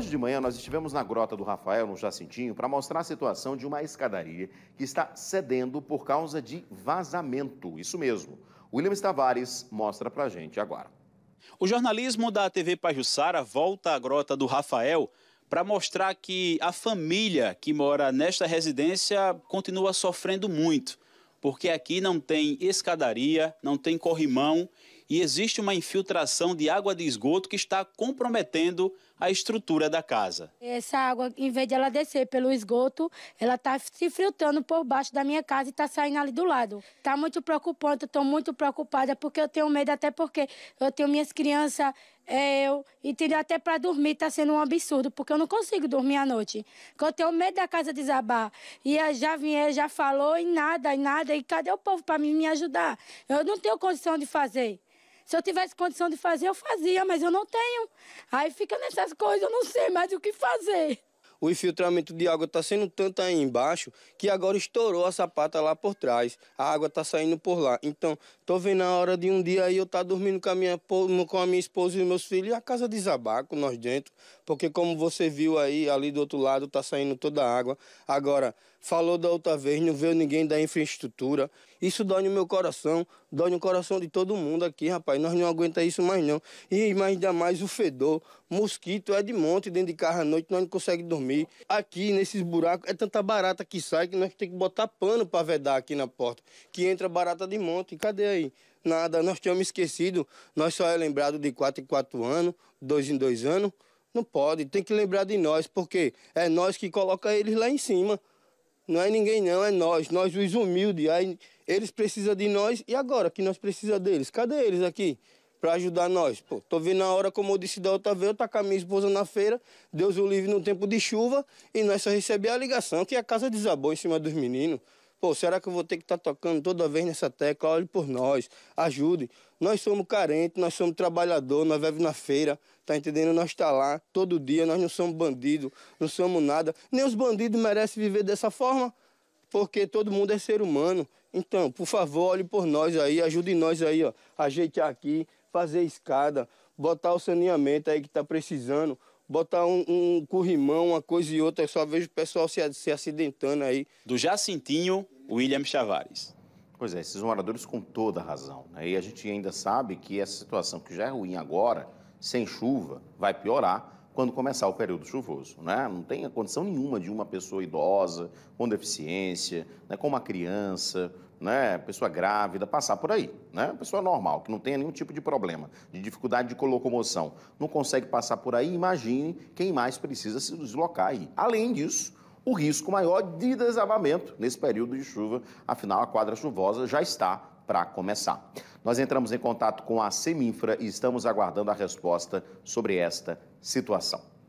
Hoje de manhã nós estivemos na Grota do Rafael, no Jacintinho, para mostrar a situação de uma escadaria que está cedendo por causa de vazamento. Isso mesmo. William Tavares mostra para a gente agora. O jornalismo da TV Pajussara volta à Grota do Rafael para mostrar que a família que mora nesta residência continua sofrendo muito, porque aqui não tem escadaria, não tem corrimão e existe uma infiltração de água de esgoto que está comprometendo a estrutura da casa. Essa água, em vez de ela descer pelo esgoto, ela está se filtrando por baixo da minha casa e está saindo ali do lado. Está muito preocupante, estou muito preocupada porque eu tenho medo, até porque eu tenho minhas crianças, é, eu, entendeu? Até para dormir está sendo um absurdo, porque eu não consigo dormir à noite. Porque eu tenho medo da casa desabar. E já vinha, eh, já falou e nada, e nada. E cadê o povo para me ajudar? Eu não tenho condição de fazer. Se eu tivesse condição de fazer, eu fazia, mas eu não tenho. Aí fica nessas coisas, eu não sei mais o que fazer. O infiltramento de água está sendo tanto aí embaixo que agora estourou a sapata lá por trás. A água está saindo por lá. Então, tô vendo a hora de um dia aí eu estar tá dormindo com a, minha, com a minha esposa e meus filhos e a casa desabar com nós dentro. Porque como você viu aí, ali do outro lado está saindo toda a água. Agora, falou da outra vez, não veio ninguém da infraestrutura. Isso dói no meu coração, dói no coração de todo mundo aqui, rapaz. Nós não aguenta isso mais não. E mais ainda mais o fedor, mosquito é de monte dentro de carro à noite, nós não conseguimos dormir. Aqui nesses buracos é tanta barata que sai que nós temos que botar pano para vedar aqui na porta, que entra barata de monte. Cadê aí? Nada, nós tínhamos esquecido, nós só é lembrado de 4 em 4 anos, 2 em 2 anos. Não pode, tem que lembrar de nós, porque é nós que coloca eles lá em cima. Não é ninguém não, é nós, nós os humildes. Aí eles precisam de nós e agora que nós precisamos deles? Cadê eles aqui para ajudar nós? Pô, tô vendo a hora, como eu disse da outra vez, eu tá com a minha esposa na feira, Deus o livre no tempo de chuva e nós só recebemos a ligação que a casa desabou em cima dos meninos. Pô, será que eu vou ter que estar tá tocando toda vez nessa tecla? Olhe por nós, ajude. Nós somos carentes, nós somos trabalhador, nós vivemos na feira, tá entendendo? Nós está lá todo dia, nós não somos bandido, não somos nada. Nem os bandidos merecem viver dessa forma, porque todo mundo é ser humano. Então, por favor, olhe por nós aí, ajude nós aí, ó, ajeitar aqui, fazer escada, botar o saneamento aí que está precisando botar um, um corrimão, uma coisa e outra. Eu só vejo o pessoal se, se acidentando aí. Do Jacintinho, William Chavares. Pois é, esses moradores com toda razão. Né? E a gente ainda sabe que essa situação, que já é ruim agora, sem chuva, vai piorar quando começar o período chuvoso. Né? Não tem condição nenhuma de uma pessoa idosa, com deficiência, né? com uma criança, né? pessoa grávida, passar por aí. Né? Pessoa normal, que não tenha nenhum tipo de problema, de dificuldade de locomoção, não consegue passar por aí, imagine quem mais precisa se deslocar aí. Além disso, o risco maior de desabamento nesse período de chuva, afinal a quadra chuvosa já está para começar. Nós entramos em contato com a Seminfra e estamos aguardando a resposta sobre esta situação.